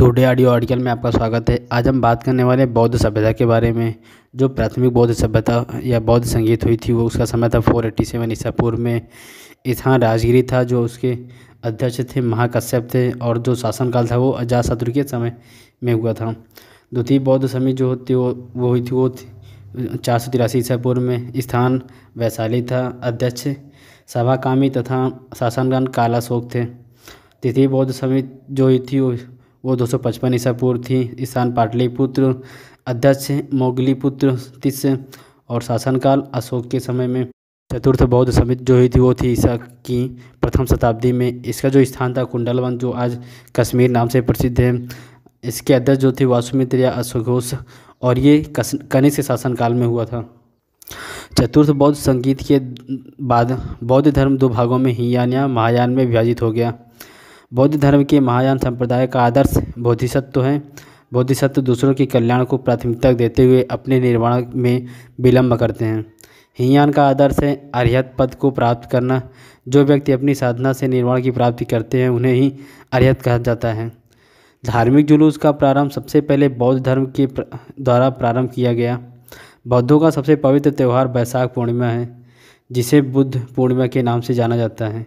today audio article में आपका स्वागत है आज हम बात करने वाले हैं बौद्ध सभ्यता के बारे में जो प्राथमिक बौद्ध सभ्यता या बौद्ध संगीत हुई थी वो उसका समय था फोर एट्टी सेवन ईसा पूर्व में इथान राजगिरी था जो उसके अध्यक्ष थे महाकश्यप थे और जो शासनकाल था वो अजातशत्रु के समय में हुआ था द्वितीय बौद्ध समिति जो होती वो वो हुई थी वो थी चार सौ तिरासी ईसा पूर्व में स्थान वैशाली था अध्यक्ष सभाकामी तथा शासनकाल कालाशोक थे तृतीय बौद्ध समिति जो हुई थी वो वो 255 सौ पचपन ईसा पूर्व थी ईशान पाटलिपुत्र अध्यक्ष मोगलीपुत्र तीस और शासनकाल अशोक के समय में चतुर्थ बौद्ध समिति जो हुई थी वो थी ईसा की प्रथम शताब्दी में इसका जो स्थान था कुंडलवन जो आज कश्मीर नाम से प्रसिद्ध है इसके अध्यक्ष जो थे वासुमित्र या अशोकोष और ये कनिष्क शासनकाल में हुआ था चतुर्थ बौद्ध संगीत के बाद बौद्ध धर्म दो भागों में हीयान या महायान में विभाजित हो गया बौद्ध धर्म के महायान संप्रदाय का आदर्श बोधिसत्व है बोधिसत्व दूसरों के कल्याण को प्राथमिकता देते हुए अपने निर्माण में विलम्ब करते हैं हिंयान का आदर्श है अर्यत पद को प्राप्त करना जो व्यक्ति अपनी साधना से निर्माण की प्राप्ति करते हैं उन्हें ही अर्यत कहा जाता है धार्मिक जुलूस का प्रारंभ सबसे पहले बौद्ध धर्म के द्वारा प्रारंभ किया गया बौद्धों का सबसे पवित्र त्यौहार बैसाख पूर्णिमा है जिसे बुद्ध पूर्णिमा के नाम से जाना जाता है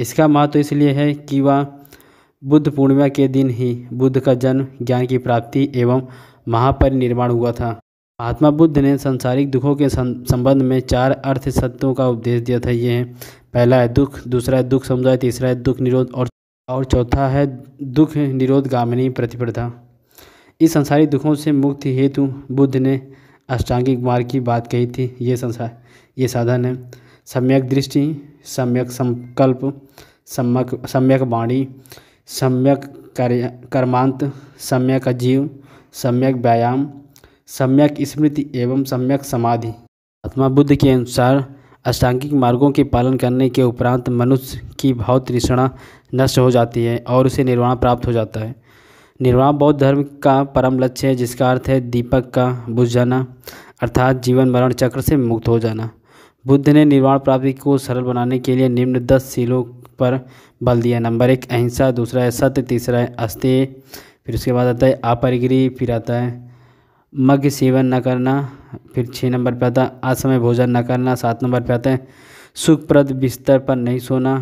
इसका महत्व इसलिए है कि वह बुद्ध पूर्णिमा के दिन ही बुद्ध का जन्म ज्ञान की प्राप्ति एवं महापरिनिर्माण हुआ था महात्मा बुद्ध ने संसारिक दुखों के संबंध में चार अर्थ सत्यों का उपदेश दिया था ये हैं पहला है दुख दूसरा है दुख समुदाय तीसरा है दुख निरोध और और चौथा है दुख निरोध गामिनी प्रतिप्रधा इस संसारिक दुखों से मुक्ति हेतु बुद्ध ने अष्टांगिक मार्ग की बात कही थी ये संसार ये साधन है सम्यक दृष्टि सम्यक संकल्प सम्यक सम्यक वाणी सम्यक कर्मांत सम्यक अजीव सम्यक व्यायाम सम्यक स्मृति एवं सम्यक समाधि आत्मा बुद्ध के अनुसार अष्टांगिक मार्गों के पालन करने के उपरांत मनुष्य की भाव तृष्णा नष्ट हो जाती है और उसे निर्वाण प्राप्त हो जाता है निर्वाण बौद्ध धर्म का परम लक्ष्य है जिसका अर्थ है दीपक का बुझ जाना अर्थात जीवन मरण चक्र से मुक्त हो जाना बुद्ध ने निर्वाण प्राप्ति को सरल बनाने के लिए निम्न दस सीलों पर बल दिया नंबर एक अहिंसा दूसरा है सत्य तीसरा है अस्थ्य फिर उसके बाद आता है अपरिग्री फिर आता है मग सेवन न करना फिर छः नंबर पे आता है असमय भोजन न करना सात नंबर पे आता है सुखप्रद बिस्तर पर नहीं सोना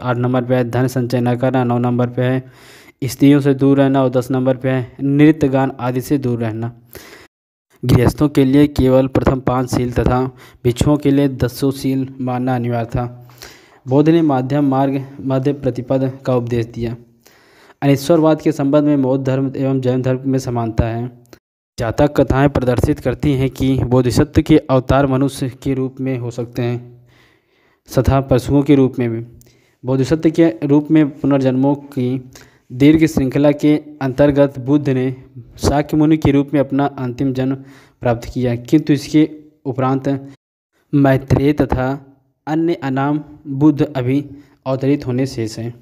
आठ नंबर पे है धन संचय न करना नौ नंबर पे है स्त्रियों से दूर रहना और दस नंबर पे है नृत्य गान आदि से दूर रहना गृहस्थों के लिए केवल प्रथम पाँच सील तथा भिक्षुओं के लिए दसों सील मानना अनिवार्य था बौद्ध ने माध्यम मार्ग मध्य प्रतिपद का उपदेश दिया अनिश्वरवाद के संबंध में बौद्ध धर्म एवं जैन धर्म में समानता है जातक कथाएं प्रदर्शित करती हैं कि बोधिसत्व के अवतार मनुष्य के रूप में हो सकते हैं तथा पशुओं के रूप में भी बोधिसत्व के रूप में पुनर्जन्मों की दीर्घ श्रृंखला के अंतर्गत बुद्ध ने शाक्य मुनि के रूप में अपना अंतिम जन्म प्राप्त किया किंतु इसके उपरांत मैत्रेय तथा अन्य अनाम बुद्ध अभी अवतरित होने शेष हैं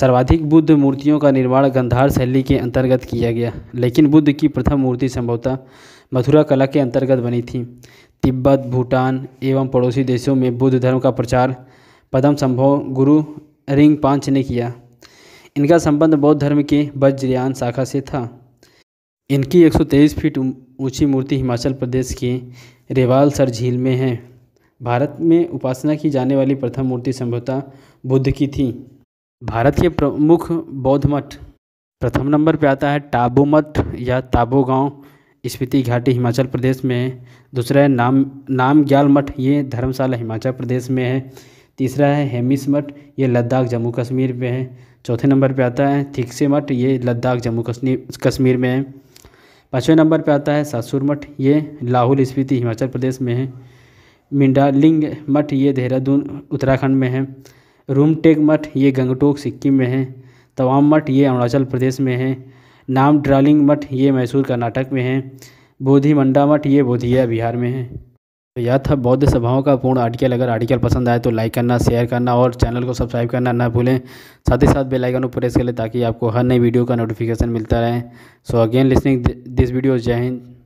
सर्वाधिक बुद्ध मूर्तियों का निर्माण गंधार शैली के अंतर्गत किया गया लेकिन बुद्ध की प्रथम मूर्ति संभवतः मथुरा कला के अंतर्गत बनी थी तिब्बत भूटान एवं पड़ोसी देशों में बुद्ध धर्म का प्रचार पदम संभव गुरु रिंग पांच ने किया इनका संबंध बौद्ध धर्म के बज्रियान शाखा से था इनकी 123 फीट ऊंची मूर्ति हिमाचल प्रदेश के रेवाल सर झील में है भारत में उपासना की जाने वाली प्रथम मूर्ति संभवतः बुद्ध की थी भारत के प्रमुख बौद्ध मठ प्रथम नंबर पर आता है टाबो मठ या ताबो गांव स्पीति घाटी हिमाचल प्रदेश में है दूसरा है नाम नाम ग्याल मठ ये धर्मशाला हिमाचल प्रदेश में है तीसरा है हेमिस मठ ये लद्दाख जम्मू कश्मीर में है चौथे नंबर पे आता है थिक्से मठ ये लद्दाख जम्मू कश्मीर कश्मीर में है पाँचवें नंबर पे आता है सासुर मठ ये लाहौल स्पीति हिमाचल प्रदेश में है मिंडालिंग मठ ये देहरादून उत्तराखंड में है रूमटेक मठ ये गंगटोक सिक्किम में है तवाम मठ ये अरुणाचल प्रदेश में है नाम ड्रालिंग मठ ये मैसूर कर्नाटक में है बोधी मंडा मठ ये बोधिया बिहार में है तो यह था बौद्ध सभाओं का पूर्ण आर्टिकल अगर आर्टिकल पसंद आए तो लाइक करना शेयर करना और चैनल को सब्सक्राइब करना ना भूलें साथ ही साथ बेल आइकन को प्रेस कर लें ताकि आपको हर नई वीडियो का नोटिफिकेशन मिलता रहे so again listening this video जय हिंद